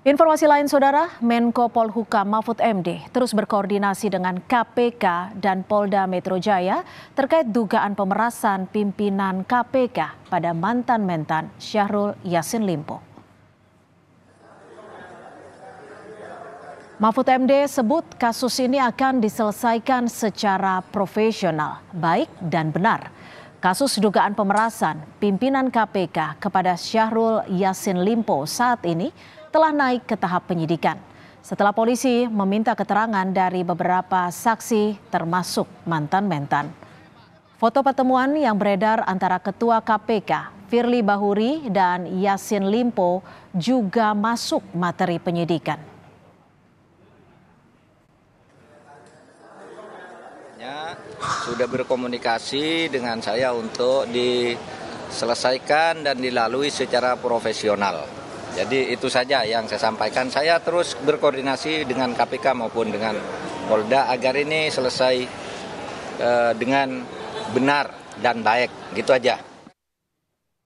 Informasi lain saudara, Menko Polhuka Mahfud MD terus berkoordinasi dengan KPK dan Polda Metro Jaya terkait dugaan pemerasan pimpinan KPK pada mantan-mentan Syahrul Yassin Limpo. Mahfud MD sebut kasus ini akan diselesaikan secara profesional, baik dan benar. Kasus dugaan pemerasan pimpinan KPK kepada Syahrul Yassin Limpo saat ini telah naik ke tahap penyidikan. Setelah polisi meminta keterangan dari beberapa saksi termasuk mantan mentan. Foto pertemuan yang beredar antara Ketua KPK Firly Bahuri dan Yasin Limpo juga masuk materi penyidikan. Ya, sudah berkomunikasi dengan saya untuk diselesaikan dan dilalui secara profesional. Jadi itu saja yang saya sampaikan. Saya terus berkoordinasi dengan KPK maupun dengan Polda agar ini selesai eh, dengan benar dan baik. Gitu aja.